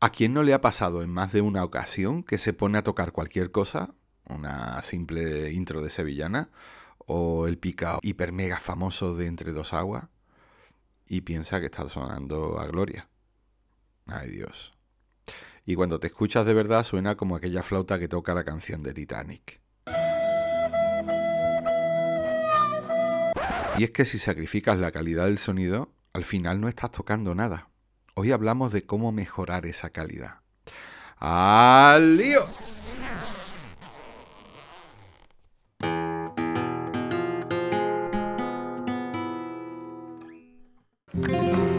¿A quién no le ha pasado en más de una ocasión que se pone a tocar cualquier cosa? Una simple intro de Sevillana o el pica hiper mega famoso de Entre dos aguas y piensa que está sonando a Gloria. Ay Dios. Y cuando te escuchas de verdad suena como aquella flauta que toca la canción de Titanic. Y es que si sacrificas la calidad del sonido, al final no estás tocando nada. Hoy hablamos de cómo mejorar esa calidad. ¡Adiós!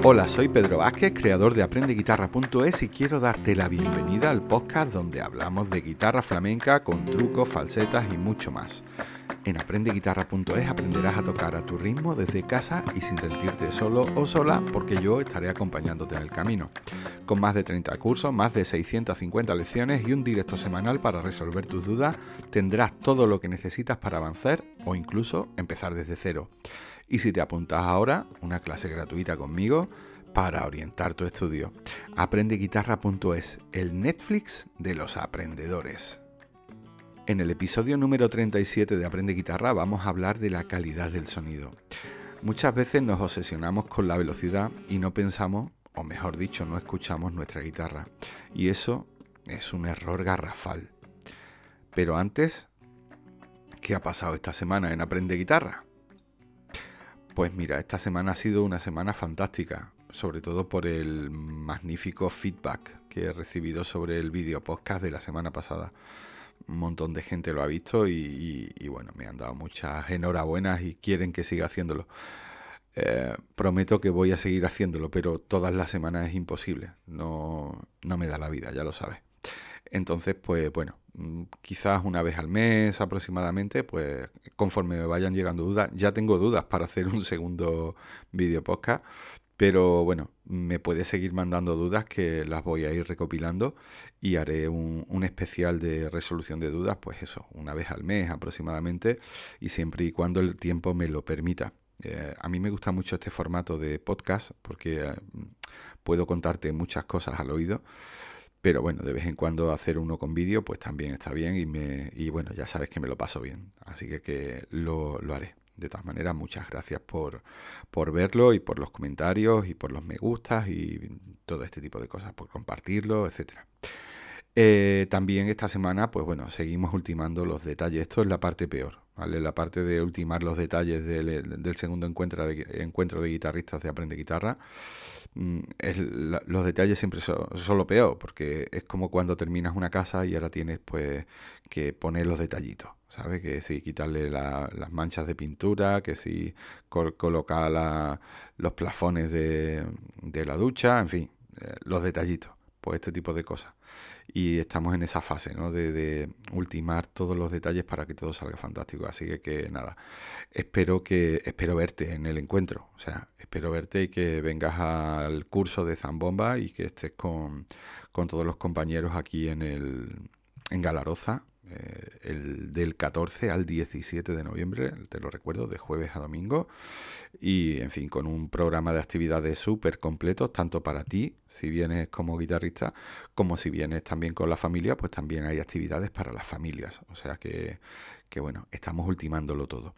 Hola, soy Pedro Vázquez, creador de AprendeGuitarra.es y quiero darte la bienvenida al podcast donde hablamos de guitarra flamenca con trucos, falsetas y mucho más. En aprendeguitarra.es aprenderás a tocar a tu ritmo desde casa y sin sentirte solo o sola porque yo estaré acompañándote en el camino. Con más de 30 cursos, más de 650 lecciones y un directo semanal para resolver tus dudas, tendrás todo lo que necesitas para avanzar o incluso empezar desde cero. Y si te apuntas ahora, una clase gratuita conmigo para orientar tu estudio. Aprendeguitarra.es, el Netflix de los aprendedores. En el episodio número 37 de Aprende Guitarra vamos a hablar de la calidad del sonido. Muchas veces nos obsesionamos con la velocidad y no pensamos, o mejor dicho, no escuchamos nuestra guitarra. Y eso es un error garrafal. Pero antes, ¿qué ha pasado esta semana en Aprende Guitarra? Pues mira, esta semana ha sido una semana fantástica, sobre todo por el magnífico feedback que he recibido sobre el video podcast de la semana pasada un montón de gente lo ha visto y, bueno, me han dado muchas enhorabuenas y quieren que siga haciéndolo. Eh, prometo que voy a seguir haciéndolo, pero todas las semanas es imposible. No, no me da la vida, ya lo sabes. Entonces, pues bueno, mm, quizás una vez al mes aproximadamente, pues conforme me vayan llegando dudas, ya tengo dudas para hacer un segundo video podcast, pero bueno, me puedes seguir mandando dudas que las voy a ir recopilando y haré un, especial de resolución de dudas, pues eso, una vez al mes aproximadamente y siempre y cuando el tiempo me lo permita. Eh, a mí me gusta mucho este formato de podcast porque eh, puedo contarte muchas cosas al oído. Pero bueno, de vez en cuando hacer uno con vídeo, pues también está bien y, me, y bueno, ya sabes que me lo paso bien. Así que, que lo haré. De todas maneras, muchas gracias por, verlo y por los comentarios y por los me gustas y todo este tipo de cosas, por compartirlo, etc. Eh, también esta semana, pues bueno, seguimos ultimando los detalles. Esto es la parte peor. La parte de ultimar los detalles eh, del, segundo encuentro de, encuentro de guitarristas de Aprende Guitarra. Mm, los detalles siempre son, lo peor, porque es como cuando terminas una casa y ahora tienes pues que poner los detallitos, ¿sabes? Que si quitarle las manchas de pintura, que si colocar los plafones de, la ducha, en fin, eh, los detallitos, pues este tipo de cosas y estamos en esa fase ¿no? de, ultimar todos los detalles para que todo salga fantástico. Así que, que, nada, espero que espero verte en el encuentro. O sea, espero verte y que vengas al curso de Zambomba y que estés con, todos los compañeros aquí en el en Galaroza. Eh, del 14 al 17 de noviembre, te lo recuerdo, de jueves a domingo. Y en fin, con un programa de actividades súper completo, tanto para ti, si vienes como guitarrista, como si vienes también con la familia, pues también hay actividades para las familias. O sea que, que bueno, estamos ultimándolo todo.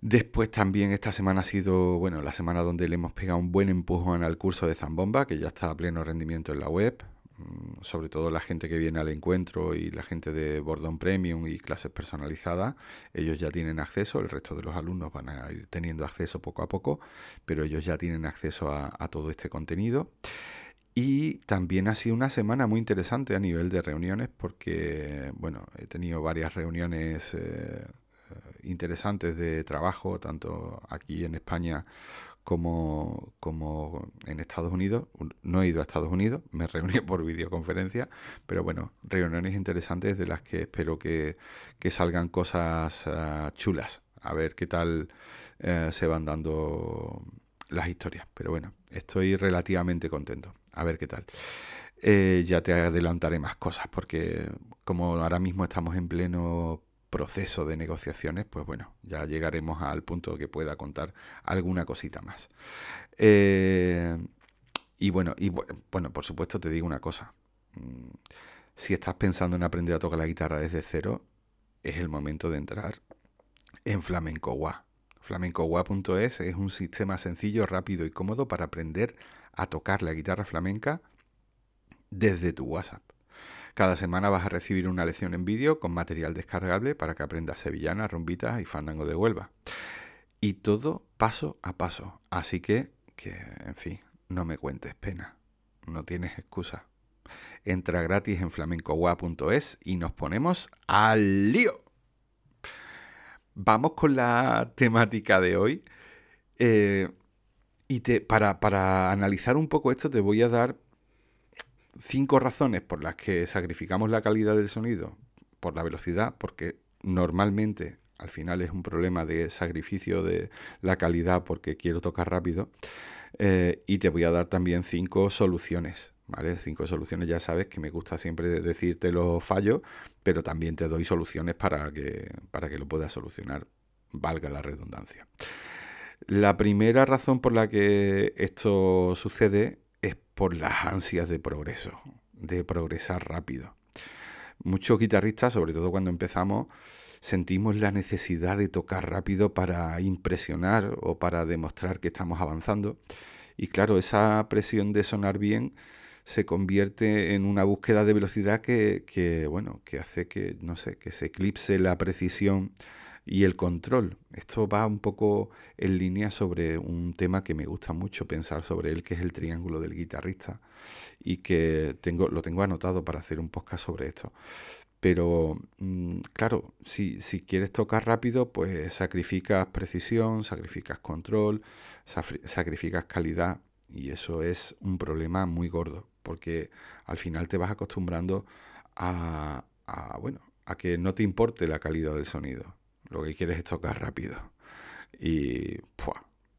Después también esta semana ha sido, bueno, la semana donde le hemos pegado un buen empujón al curso de Zambomba, que ya está a pleno rendimiento en la web. Mm, sobre todo la gente que viene al encuentro y la gente de Bordón Premium y clases personalizadas, ellos ya tienen acceso, el resto de los alumnos van a ir teniendo acceso poco a poco, pero ellos ya tienen acceso a, todo este contenido. Y también ha sido una semana muy interesante a nivel de reuniones porque, bueno, he tenido varias reuniones eh, eh, interesantes de trabajo, tanto aquí en España como, como en Estados Unidos. No he ido a Estados Unidos, me reuní por videoconferencia, pero bueno, reuniones interesantes de las que espero que, salgan cosas ah, chulas. A ver qué tal eh, se van dando las historias. Pero bueno, estoy relativamente contento. A ver qué tal. Eh, ya te adelantaré más cosas porque como ahora mismo estamos en pleno proceso de negociaciones, pues bueno, ya llegaremos al punto que pueda contar alguna cosita más. Eh, y bueno, y bueno, por supuesto te digo una cosa. Mm, si estás pensando en aprender a tocar la guitarra desde cero, es el momento de entrar en Flamenco Guá. FlamencoWA.es es un sistema sencillo, rápido y cómodo para aprender a tocar la guitarra flamenca desde tu WhatsApp. Cada semana vas a recibir una lección en vídeo con material descargable para que aprendas sevillana, rumbitas y fandango de Huelva. Y todo paso a paso. Así que, que, en fin, no me cuentes pena. No tienes excusa. Entra gratis en flamencogua.es y nos ponemos al lío. Vamos con la temática de hoy. Eh, y te, para, para analizar un poco esto te voy a dar cinco razones por las que sacrificamos la calidad del sonido por la velocidad, porque normalmente al final es un problema de sacrificio de la calidad porque quiero tocar rápido. Eh, y te voy a dar también cinco soluciones. ¿Vale? Cinco soluciones, ya sabes que me gusta siempre decirte los fallos, pero también te doy soluciones para que, para que lo puedas solucionar, valga la redundancia. La primera razón por la que esto sucede es por las ansias de progreso, de progresar rápido. Muchos guitarristas, sobre todo cuando empezamos, sentimos la necesidad de tocar rápido para impresionar o para demostrar que estamos avanzando. Y claro, esa presión de sonar bien se convierte en una búsqueda de velocidad que, bueno, que hace que, no sé, que se eclipse la precisión y el control. Esto va un poco en línea sobre un tema que me gusta mucho pensar sobre él, que es el triángulo del guitarrista, y que tengo, lo tengo anotado para hacer un podcast sobre esto. Pero mm, claro, si, si quieres tocar rápido, pues sacrificas precisión, sacrificas control, sacrificas calidad, y eso es un problema muy gordo, porque al final te vas acostumbrando a, a bueno, a que no te importe la calidad del sonido, lo que quieres es tocar rápido. Y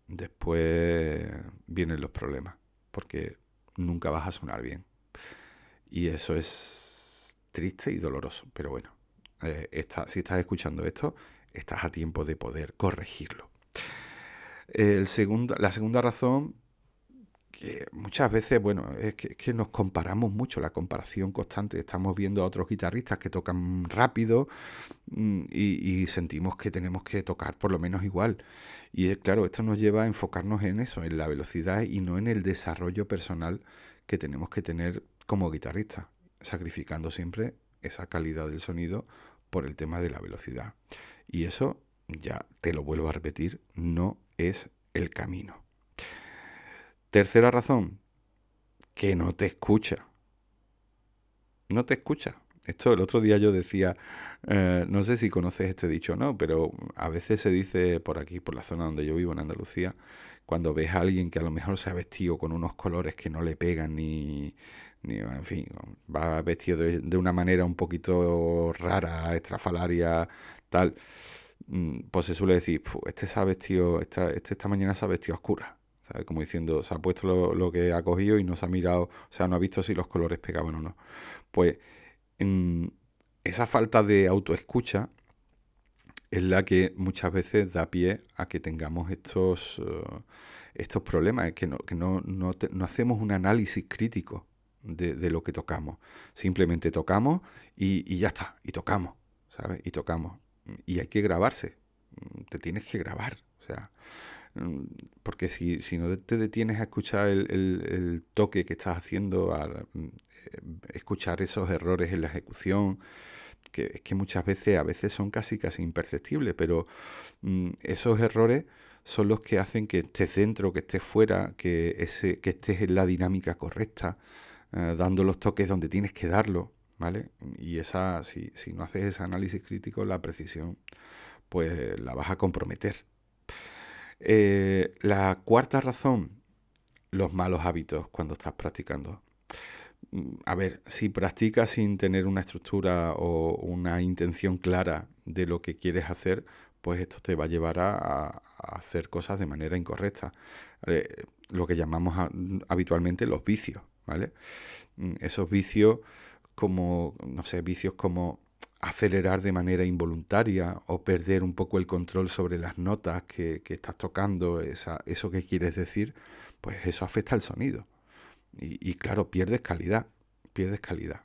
después vienen los problemas, porque nunca vas a sonar bien. Y eso es triste y doloroso, pero bueno, eh, está, si estás escuchando esto, estás a tiempo de poder corregirlo. El la segunda razón muchas veces, bueno, es que, nos comparamos mucho, la comparación constante. Estamos viendo a otros guitarristas que tocan rápido mm, y, y, sentimos que tenemos que tocar por lo menos igual. Y claro, esto nos lleva a enfocarnos en eso, en la velocidad y no en el desarrollo personal que tenemos que tener como guitarrista, sacrificando siempre esa calidad del sonido por el tema de la velocidad. Y eso, ya te lo vuelvo a repetir, no es el camino. Tercera razón, que no te escucha. No te escucha. Esto el otro día yo decía, eh, no sé si conoces este dicho o no, pero a veces se dice por aquí, por la zona donde yo vivo, en Andalucía, cuando ves a alguien que a lo mejor se ha vestido con unos colores que no le pegan ni, ni en fin, va vestido de, una manera un poquito rara, estrafalaria, tal, mm, pues se suele decir, este, se ha vestido, esta, este esta mañana se ha vestido oscura. Como diciendo, se ha puesto lo, que ha cogido y no se ha mirado, o sea, no ha visto si los colores pegaban o no. Pues mm, esa falta de autoescucha es la que muchas veces da pie a que tengamos estos, eh, estos problemas, que, no, que no, hacemos un análisis crítico de, lo que tocamos. Simplemente tocamos y, y, ya está, y tocamos, ¿sabes? Y tocamos. Y hay que grabarse, te tienes que grabar. O sea, Mm, porque si, no te detienes a escuchar el, toque que estás haciendo, a, mm, eh, escuchar esos errores en la ejecución, que es que muchas veces, a veces son casi casi imperceptibles, pero mm, esos errores son los que hacen que estés dentro, que estés fuera, que, ese, que estés en la dinámica correcta, eh, dando los toques donde tienes que darlo, ¿vale? Y esa, si, si no haces ese análisis crítico, la precisión, pues la vas a comprometer. Eh, la cuarta razón, los malos hábitos cuando estás practicando. Mm, a ver, si practicas sin tener una estructura o una intención clara de lo que quieres hacer, pues esto te va a llevar a, hacer cosas de manera incorrecta. Eh, lo que llamamos mm, habitualmente los vicios, ¿vale? Mm, esos vicios como, no sé, vicios como acelerar de manera involuntaria o perder un poco el control sobre las notas que, estás tocando, esa, eso que quieres decir, pues eso afecta al sonido. Y, claro, pierdes calidad, pierdes calidad.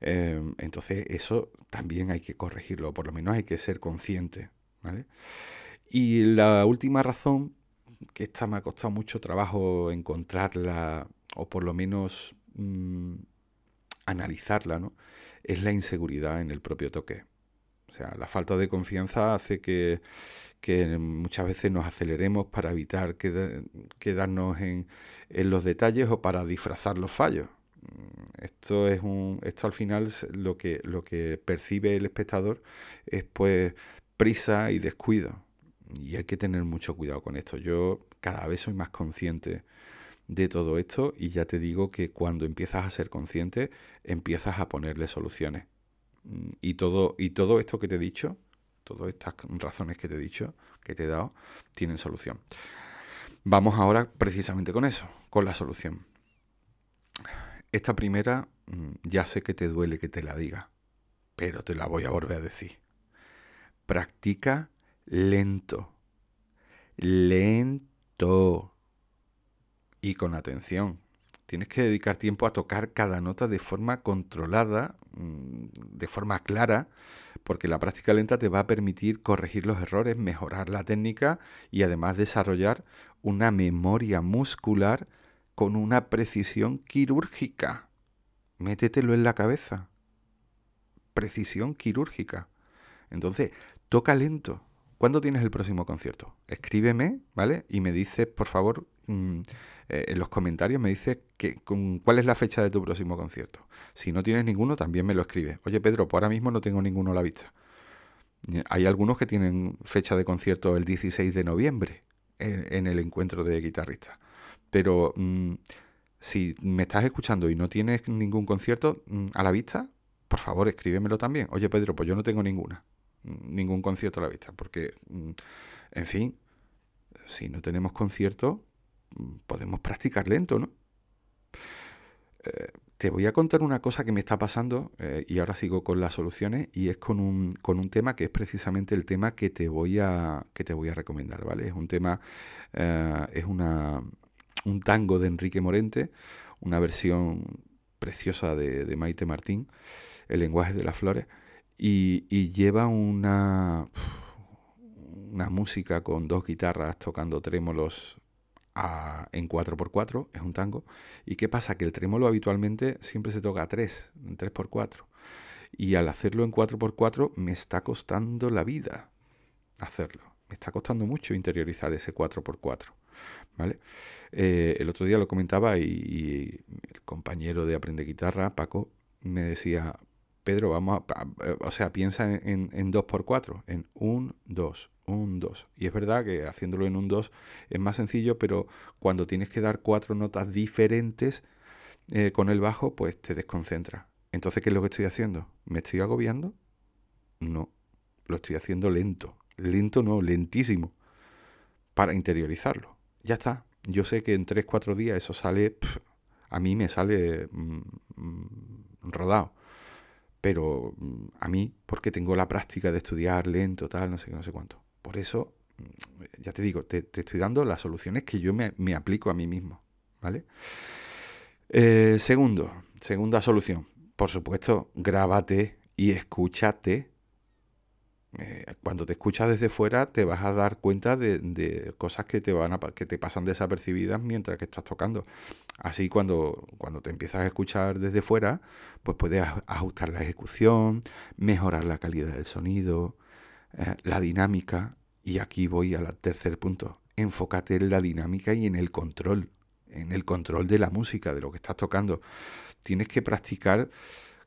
Em, entonces eso también hay que corregirlo, por lo menos hay que ser consciente. ¿vale? Y la última razón, que esta me ha costado mucho trabajo encontrarla, o por lo menos mm, analizarla, ¿no? es la inseguridad en el propio toque. O sea, la falta de confianza hace que, muchas veces nos aceleremos para evitar quedarnos en, en, los detalles o para disfrazar los fallos. Mm, esto es un. Esto al final lo que, lo que percibe el espectador es pues prisa y descuido. Y hay que tener mucho cuidado con esto. Yo cada vez soy más consciente de todo esto y ya te digo que cuando empiezas a ser consciente, empiezas a ponerle soluciones. Mm, y todo, y todo esto que te he dicho, todas estas razones que te he dicho, que te he dado, tienen solución. Vamos ahora precisamente con eso, con la solución. Esta primera mm, ya sé que te duele que te la diga, pero te la voy a volver a decir. Practica lento. Lento y con atención. Tienes que dedicar tiempo a tocar cada nota de forma controlada, mm, de forma clara, porque la práctica lenta te va a permitir corregir los errores, mejorar la técnica y además desarrollar una memoria muscular con una precisión quirúrgica. Métetelo en la cabeza. Precisión quirúrgica. Entonces, toca lento, ¿Cuándo tienes el próximo concierto? Escríbeme, ¿vale? Y me dices, por favor, mm, eh, en los comentarios me dices que, con, cuál es la fecha de tu próximo concierto. Si no tienes ninguno, también me lo escribes. Oye, Pedro, pues ahora mismo no tengo ninguno a la vista. Eh, hay algunos que tienen fecha de concierto el 16 de noviembre eh, en, el encuentro de guitarristas. Pero mm, si me estás escuchando y no tienes ningún concierto mm, a la vista, por favor, escríbemelo también. Oye, Pedro, pues yo no tengo ninguna ningún concierto a la vista, porque, mm, en fin, si no tenemos concierto, mm, podemos practicar lento, ¿no? Eh, te voy a contar una cosa que me está pasando eh, y ahora sigo con las soluciones y es con un, con un, tema que es precisamente el tema que te voy a, que te voy a recomendar, ¿vale? Es un tema, eh, es una, un tango de Enrique Morente, una versión preciosa de, de Maite Martín, El lenguaje de las flores y, lleva una, una música con dos guitarras tocando trémolos en 4x4, es un tango. ¿Y qué pasa? Que el trémolo habitualmente siempre se toca a 3, en 3x4. Y al hacerlo en 4x4 me está costando la vida hacerlo. Me está costando mucho interiorizar ese 4x4. ¿vale? Eh, el otro día lo comentaba y, y, el compañero de Aprende Guitarra, Paco, me decía, Pedro, vamos a, eh, o sea, piensa en, dos 2x4, en un 2, un 2. Y es verdad que haciéndolo en un 2 es más sencillo, pero cuando tienes que dar cuatro notas diferentes eh, con el bajo, pues te desconcentra. Entonces, ¿qué es lo que estoy haciendo? ¿Me estoy agobiando? No, lo estoy haciendo lento. Lento no, lentísimo. Para interiorizarlo. Ya está. Yo sé que en 3-4 días eso sale... a mí me sale mm, mm, rodado pero mm, a mí, porque tengo la práctica de estudiar lento, tal, no sé qué, no sé cuánto. Por eso, mm, ya te digo, te, estoy dando las soluciones que yo me, aplico a mí mismo, ¿vale? Eh, segundo, segunda solución. Por supuesto, grábate y escúchate eh, cuando te escuchas desde fuera te vas a dar cuenta de, cosas que te, van a, que te pasan desapercibidas mientras que estás tocando. Así cuando, cuando te empiezas a escuchar desde fuera, pues puedes ajustar la ejecución, mejorar la calidad del sonido, eh, la dinámica. Y aquí voy al tercer punto. Enfócate en la dinámica y en el control, en el control de la música, de lo que estás tocando. Tienes que practicar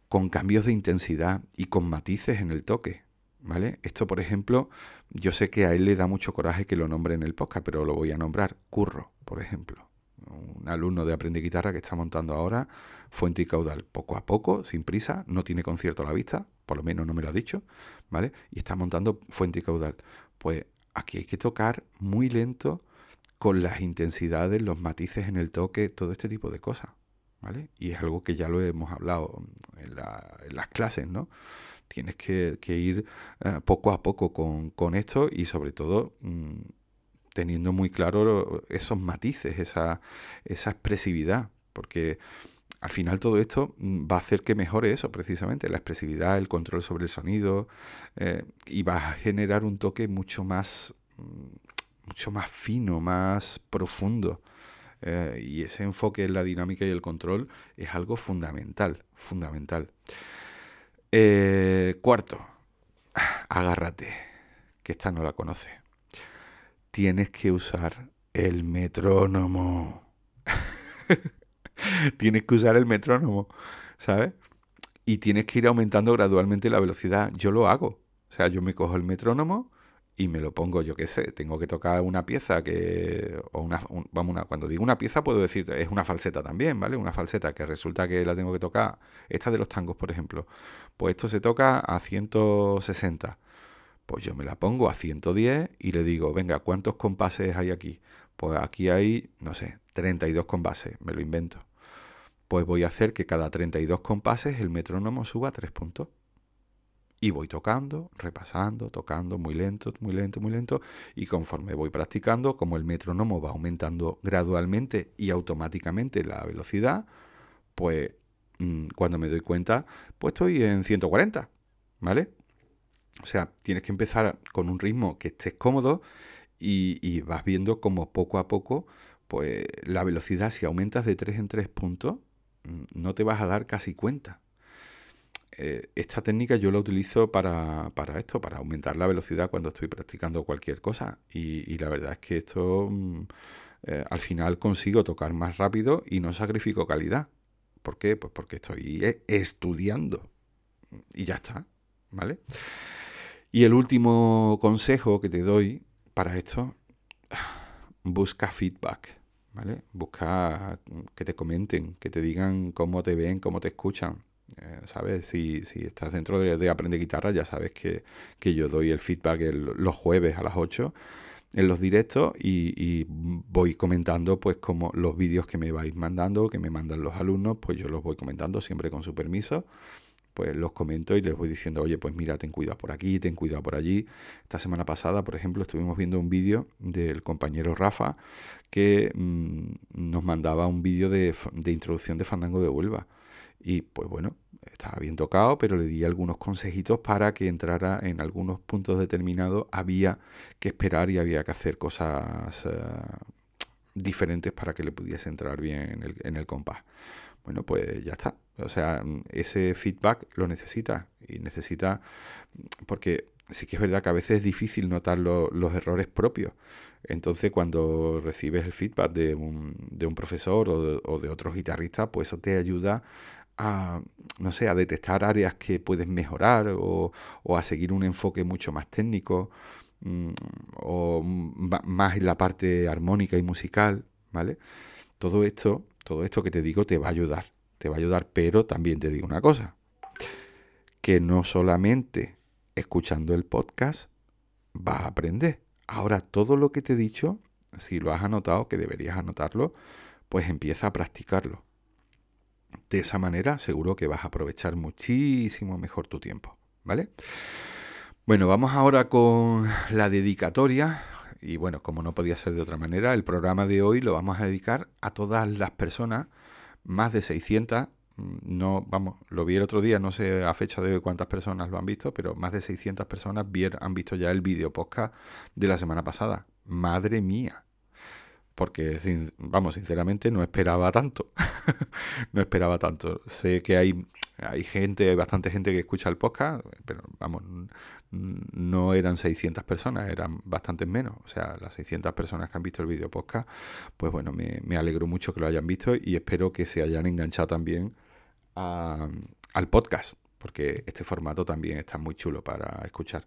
con cambios de intensidad y con matices en el toque ¿Vale? Esto, por ejemplo, yo sé que a él le da mucho coraje que lo nombre en el podcast, pero lo voy a nombrar Curro, por ejemplo. Un alumno de Aprende Guitarra que está montando ahora Fuente y Caudal, poco a poco, sin prisa, no tiene concierto a la vista, por lo menos no me lo ha dicho, ¿vale? Y está montando Fuente y Caudal. Pues aquí hay que tocar muy lento con las intensidades, los matices en el toque, todo este tipo de cosas, ¿vale? Y es algo que ya lo hemos hablado en, en las clases, ¿no? Tienes que, ir eh, poco a poco con, esto y sobre todo mm, teniendo muy claro esos matices, esa, expresividad, porque al final todo esto mm, va a hacer que mejore eso precisamente, la expresividad, el control sobre el sonido eh, y va a generar un toque mucho más, mm, mucho más fino, más profundo. Eh, y ese enfoque en la dinámica y el control es algo fundamental, fundamental. Eh, cuarto, agárrate, que esta no la conoce. Tienes que usar el metrónomo. tienes que usar el metrónomo, ¿sabes? Y tienes que ir aumentando gradualmente la velocidad. Yo lo hago. O sea, yo me cojo el metrónomo y me lo pongo, yo qué sé, tengo que tocar una pieza que, o una, vamos, una, cuando digo una pieza puedo decir, es una falseta también, ¿vale? Una falseta que resulta que la tengo que tocar, esta de los tangos, por ejemplo, pues esto se toca a 160, pues yo me la pongo a 110 y le digo, venga, ¿cuántos compases hay aquí? Pues aquí hay, no sé, 32 compases, me lo invento. Pues voy a hacer que cada 32 compases el metrónomo suba 3 puntos. Y voy tocando, repasando, tocando muy lento, muy lento, muy lento. Y conforme voy practicando, como el metrónomo va aumentando gradualmente y automáticamente la velocidad, pues mm, cuando me doy cuenta, pues estoy en 140, ¿vale? O sea, tienes que empezar con un ritmo que estés cómodo y, y vas viendo como poco a poco, pues la velocidad, si aumentas de 3 en 3 puntos, mm, no te vas a dar casi cuenta, eh, esta técnica yo la utilizo para, esto, para aumentar la velocidad cuando estoy practicando cualquier cosa. Y, la verdad es que esto mm, eh, al final consigo tocar más rápido y no sacrifico calidad. ¿Por qué? Pues porque estoy eh, estudiando. Y ya está, ¿vale? Y el último consejo que te doy para esto, busca feedback. ¿Vale? Busca que te comenten, que te digan cómo te ven, cómo te escuchan. Eh, ¿Sabes? Si, si, estás dentro de, de, Aprende Guitarra, ya sabes que, yo doy el feedback los jueves a las 8 en los directos y, voy comentando pues como los vídeos que me vais mandando, que me mandan los alumnos, pues yo los voy comentando siempre con su permiso, pues los comento y les voy diciendo, oye, pues mira, ten cuidado por aquí, ten cuidado por allí. Esta semana pasada, por ejemplo, estuvimos viendo un vídeo del compañero Rafa que mm, nos mandaba un vídeo de, de introducción de Fandango de Huelva. Y pues bueno, estaba bien tocado, pero le di algunos consejitos para que entrara en algunos puntos determinados. Había que esperar y había que hacer cosas eh, diferentes para que le pudiese entrar bien en el, en el compás. Bueno, pues ya está. O sea, mm, ese feedback lo necesita y necesita, mm, porque sí que es verdad que a veces es difícil notar los errores propios. Entonces, cuando recibes el feedback de un, de un profesor o de, o de otros guitarrista pues eso te ayuda a, no sé, a detectar áreas que puedes mejorar o, a seguir un enfoque mucho más técnico mm, o más en la parte armónica y musical, ¿vale? Todo esto, todo esto que te digo te va a ayudar, te va a ayudar, pero también te digo una cosa, que no solamente escuchando el podcast vas a aprender. Ahora todo lo que te he dicho, si lo has anotado, que deberías anotarlo, pues empieza a practicarlo de esa manera seguro que vas a aprovechar muchísimo mejor tu tiempo, ¿vale? Bueno, vamos ahora con la dedicatoria. Y bueno, como no podía ser de otra manera, el programa de hoy lo vamos a dedicar a todas las personas, más de 600. No, vamos, lo vi el otro día, no sé a fecha de hoy cuántas personas lo han visto, pero más de 600 personas han visto ya el video podcast de la semana pasada. Madre mía, porque, vamos, sinceramente no esperaba tanto. no esperaba tanto. Sé que hay, hay gente, hay bastante gente que escucha el podcast, pero vamos, no eran 600 personas, eran bastantes menos. O sea, las 600 personas que han visto el video podcast, pues bueno, me, alegro mucho que lo hayan visto y espero que se hayan enganchado también al podcast, porque este formato también está muy chulo para escuchar.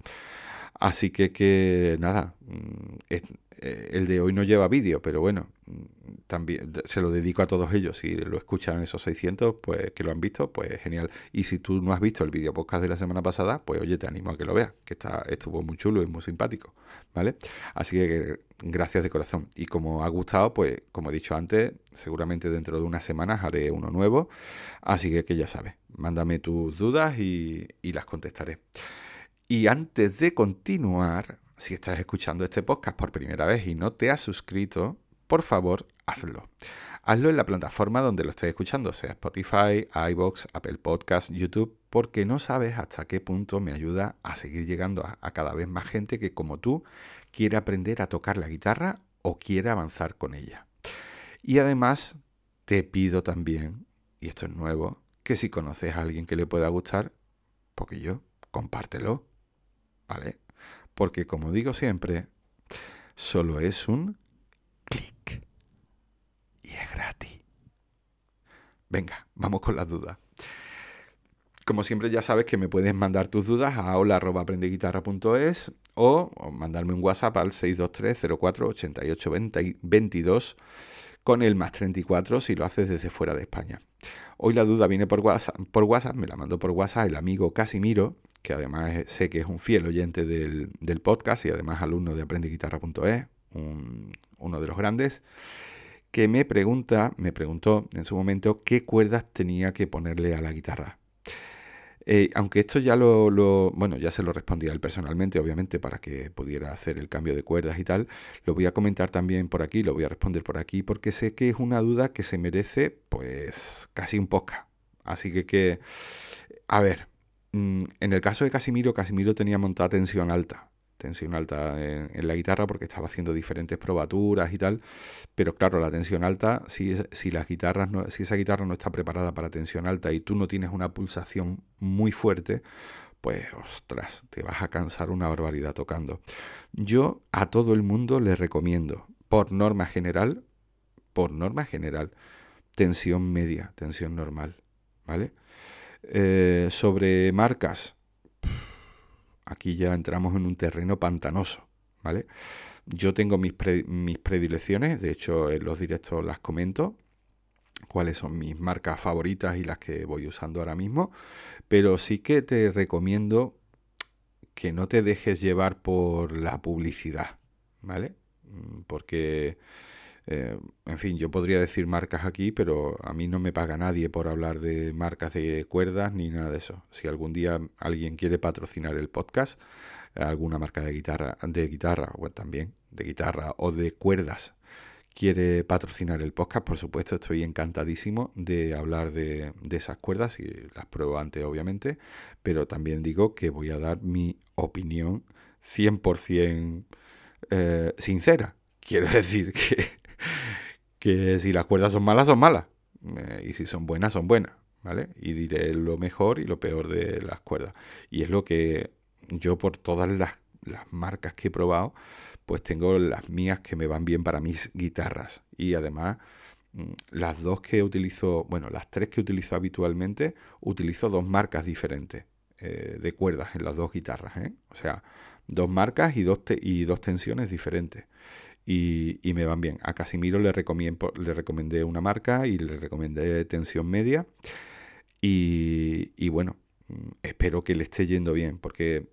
Así que, que nada, mm, eh, el de hoy no lleva vídeo, pero bueno, mm, también se lo dedico a todos ellos. Si lo escuchan esos 600 pues, que lo han visto, pues genial. Y si tú no has visto el vídeo podcast de la semana pasada, pues oye, te animo a que lo veas, que está, estuvo muy chulo y muy simpático, ¿vale? Así que gracias de corazón. Y como ha gustado, pues como he dicho antes, seguramente dentro de unas semanas haré uno nuevo. Así que, que ya sabes, mándame tus dudas y, y las contestaré. Y antes de continuar, si estás escuchando este podcast por primera vez y no te has suscrito, por favor, hazlo. Hazlo en la plataforma donde lo estés escuchando, sea Spotify, iBox, Apple Podcast, YouTube, porque no sabes hasta qué punto me ayuda a seguir llegando a cada vez más gente que, como tú, quiere aprender a tocar la guitarra o quiere avanzar con ella. Y además, te pido también, y esto es nuevo, que si conoces a alguien que le pueda gustar, porque yo, compártelo ¿vale? Porque como digo siempre, solo es un clic y es gratis. Venga, vamos con las dudas. Como siempre ya sabes que me puedes mandar tus dudas a hola.aprendeguitarra.es o mandarme un WhatsApp al 623 04 8822 con el más 34 si lo haces desde fuera de España. Hoy la duda viene por WhatsApp, por WhatsApp me la mandó por WhatsApp el amigo Casimiro, que además sé que es un fiel oyente del, podcast y además alumno de aprendeguitarra.es, uno de los grandes, que me pregunta, me preguntó en su momento qué cuerdas tenía que ponerle a la guitarra. Eh, aunque esto ya lo, bueno, ya se lo respondí a él personalmente, obviamente, para que pudiera hacer el cambio de cuerdas y tal, lo voy a comentar también por aquí, lo voy a responder por aquí, porque sé que es una duda que se merece, pues, casi un podcast. Así que que, a ver, Mm, en el caso de Casimiro, Casimiro tenía montada tensión alta, tensión alta en, la guitarra porque estaba haciendo diferentes probaturas y tal, pero claro, la tensión alta, si, si, las guitarras si esa guitarra no está preparada para tensión alta y tú no tienes una pulsación muy fuerte, pues ostras, te vas a cansar una barbaridad tocando. Yo a todo el mundo le recomiendo, por norma general, por norma general, tensión media, tensión normal, ¿vale? Eh, sobre marcas, aquí ya entramos en un terreno pantanoso, ¿vale? Yo tengo mis, mis predilecciones, de hecho en los directos las comento, cuáles son mis marcas favoritas y las que voy usando ahora mismo, pero sí que te recomiendo que no te dejes llevar por la publicidad, ¿vale? Mm, porque eh, en fin, yo podría decir marcas aquí, pero a mí no me paga nadie por hablar de marcas de cuerdas ni nada de eso. Si algún día alguien quiere patrocinar el podcast, alguna marca de guitarra, de guitarra, o también de guitarra o de cuerdas, quiere patrocinar el podcast, por supuesto, estoy encantadísimo de hablar de, esas cuerdas y las pruebo antes, obviamente, pero también digo que voy a dar mi opinión 100% eh, sincera. Quiero decir que que si las cuerdas son malas, son malas. Eh, y si son buenas, son buenas. ¿Vale? Y diré lo mejor y lo peor de las cuerdas. Y es lo que yo por todas las, marcas que he probado, pues tengo las mías que me van bien para mis guitarras. Y además, mm, las dos que utilizo, bueno, las tres que utilizo habitualmente, utilizo dos marcas diferentes eh, de cuerdas en las dos guitarras. ¿eh? O sea, dos marcas y dos, y dos tensiones diferentes y, y, me van bien. A Casimiro le, le recomendé una marca y le recomendé tensión media. Y, y bueno, mm, espero que le esté yendo bien, porque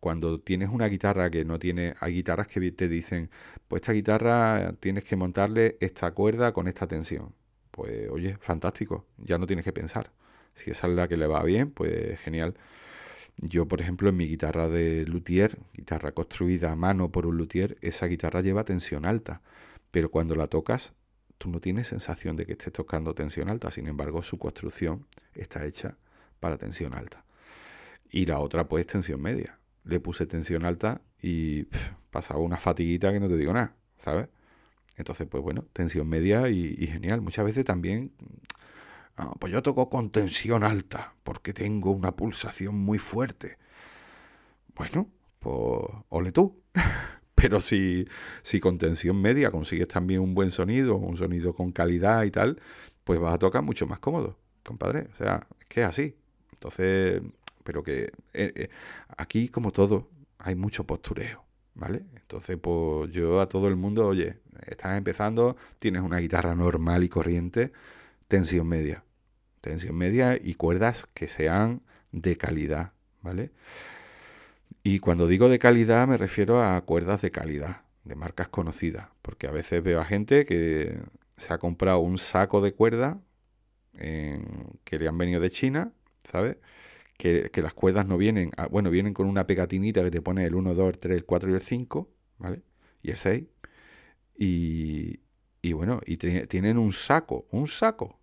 cuando tienes una guitarra que no tiene, hay guitarras que te dicen, pues esta guitarra tienes que montarle esta cuerda con esta tensión. Pues oye, fantástico, ya no tienes que pensar. Si esa es la que le va bien, pues genial. Yo, por ejemplo, en mi guitarra de luthier, guitarra construida a mano por un luthier, esa guitarra lleva tensión alta, pero cuando la tocas tú no tienes sensación de que estés tocando tensión alta, sin embargo su construcción está hecha para tensión alta. Y la otra pues tensión media. Le puse tensión alta y pasaba una fatiguita que no te digo nada, ¿sabes? Entonces, pues bueno, tensión media y, genial. Muchas veces también Ah, pues yo toco con tensión alta porque tengo una pulsación muy fuerte. Bueno, pues ole tú. Pero si, si con tensión media consigues también un buen sonido, un sonido con calidad y tal, pues vas a tocar mucho más cómodo, compadre. O sea, es que es así. Entonces, pero que eh, eh, aquí como todo hay mucho postureo, ¿vale? Entonces, pues yo a todo el mundo, oye, estás empezando, tienes una guitarra normal y corriente, tensión media. Tensión media y cuerdas que sean de calidad, ¿vale? Y cuando digo de calidad me refiero a cuerdas de calidad, de marcas conocidas, porque a veces veo a gente que se ha comprado un saco de cuerda que le han venido de China, ¿sabes? Que, las cuerdas no vienen, bueno, vienen con una pegatinita que te pone el 1, 2, 3, el 4 y el 5, ¿vale? Y el 6. Y, y bueno, y tienen un saco, un saco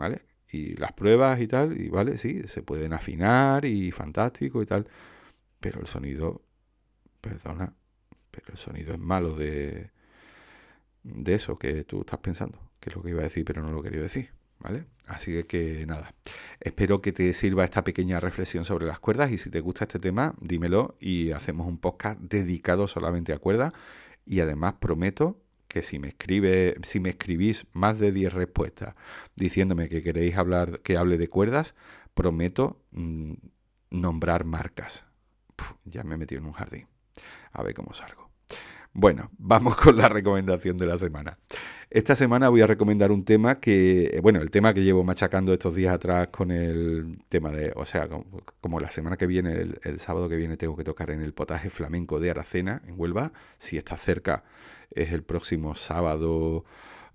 ¿vale? Y las pruebas y tal, y vale, sí, se pueden afinar y fantástico y tal, pero el sonido, perdona, pero el sonido es malo de, de eso que tú estás pensando, que es lo que iba a decir, pero no lo quería decir. ¿Vale? Así que nada, espero que te sirva esta pequeña reflexión sobre las cuerdas y si te gusta este tema, dímelo y hacemos un podcast dedicado solamente a cuerdas y además prometo que si me escribe, si me escribís más de 10 respuestas diciéndome que queréis hablar, que hable de cuerdas, prometo mm, nombrar marcas. ya me he metido en un jardín. A ver cómo salgo. Bueno, vamos con la recomendación de la semana. Esta semana voy a recomendar un tema que, eh, bueno, el tema que llevo machacando estos días atrás con el tema de, o sea, como, la semana que viene, el, sábado que viene tengo que tocar en el potaje flamenco de Aracena, en Huelva, si estás cerca, es el próximo sábado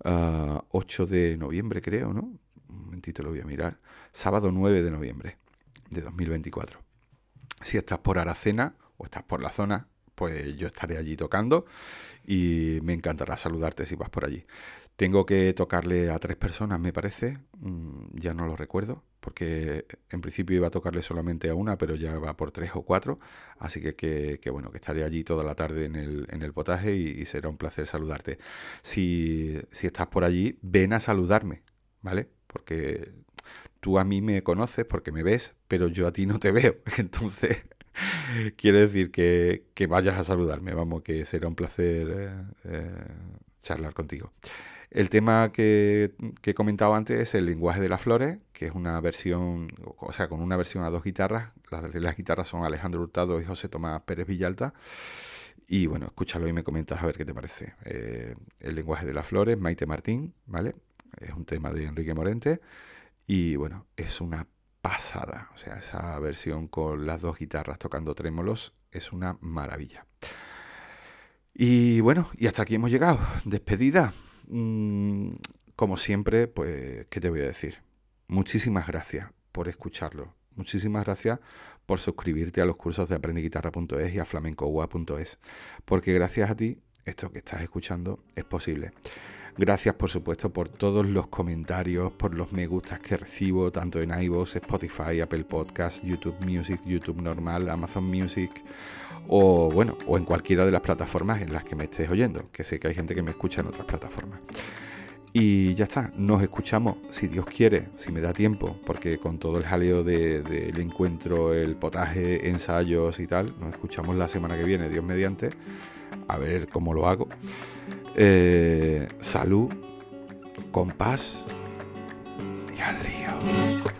8 ah, de noviembre, creo, ¿no? Un momentito lo voy a mirar. Sábado 9 de noviembre de 2024. Si estás por Aracena o estás por la zona, pues yo estaré allí tocando y me encantará saludarte si vas por allí. Tengo que tocarle a tres personas, me parece, mm, ya no lo recuerdo, porque en principio iba a tocarle solamente a una, pero ya va por tres o cuatro, así que, bueno, que estaré allí toda la tarde en el, en potaje y, será un placer saludarte. Si, si estás por allí, ven a saludarme, ¿vale? Porque tú a mí me conoces porque me ves, pero yo a ti no te veo, entonces... quiere decir que, vayas a saludarme, vamos, que será un placer eh, eh, charlar contigo. El tema que, he comentado antes es el lenguaje de las flores, que es una versión, o sea, con una versión a dos guitarras. Las, las guitarras son Alejandro Hurtado y José Tomás Pérez Villalta. Y bueno, escúchalo y me comentas a ver qué te parece. Eh, el lenguaje de las flores, Maite Martín, ¿vale? Es un tema de Enrique Morente. Y bueno, es una pasada. O sea, esa versión con las dos guitarras tocando trémolos es una maravilla. Y bueno, y hasta aquí hemos llegado. Despedida. Mm, como siempre, pues, ¿qué te voy a decir? Muchísimas gracias por escucharlo. Muchísimas gracias por suscribirte a los cursos de aprendeguitarra.es y a flamencoua.es, porque gracias a ti esto que estás escuchando es posible. Gracias por supuesto por todos los comentarios, por los me gustas que recibo tanto en iVoox, Spotify, Apple Podcast, YouTube Music, YouTube normal, Amazon Music o bueno, o en cualquiera de las plataformas en las que me estés oyendo, que sé que hay gente que me escucha en otras plataformas. Y ya está, nos escuchamos si Dios quiere, si me da tiempo, porque con todo el jaleo del encuentro, el potaje, ensayos y tal, nos escuchamos la semana que viene, Dios mediante, a ver cómo lo hago eh, salud, compás y al lío.